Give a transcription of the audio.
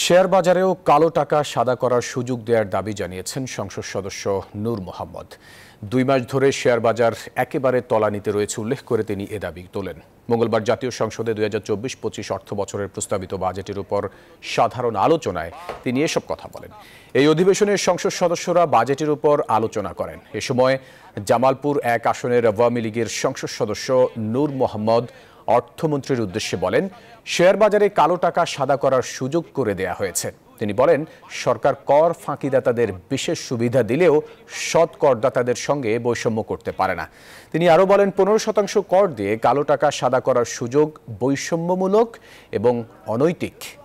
share বাজারেও কালো টাকা সাদা করার সুযোগ দেওয়ার দাবি জানিয়েছেন সংসদ সদস্য নূর মোহাম্মদ দুই মাস ধরে শেয়ার বাজার একেবারে তলানিতে রয়েছে উল্লেখ করে তিনি এ দাবি তোলেন মঙ্গলবার জাতীয় সংসদে দুই হাজার চব্বিশ পঁচিশ অর্থ বছরের প্রস্তাবিত বাজেটের উপর সাধারণ আলোচনায় তিনি এসব কথা বলেন এই অধিবেশনের সংসদ সদস্যরা বাজেটের উপর আলোচনা করেন এ সময় জামালপুর এক আসনের আওয়ামী লীগের সংসদ সদস্য নূর মোহাম্মদ অর্থমন্ত্রীর উদ্দেশ্যে বলেন শেয়ার বাজারে কালো টাকা সাদা করার সুযোগ করে দেয়া হয়েছে তিনি বলেন সরকার কর ফাঁকিদাতাদের বিশেষ সুবিধা দিলেও সৎ করদাতাদের সঙ্গে বৈষম্য করতে পারে না তিনি আরও বলেন পনেরো শতাংশ কর দিয়ে কালো টাকা সাদা করার সুযোগ বৈষম্যমূলক এবং অনৈতিক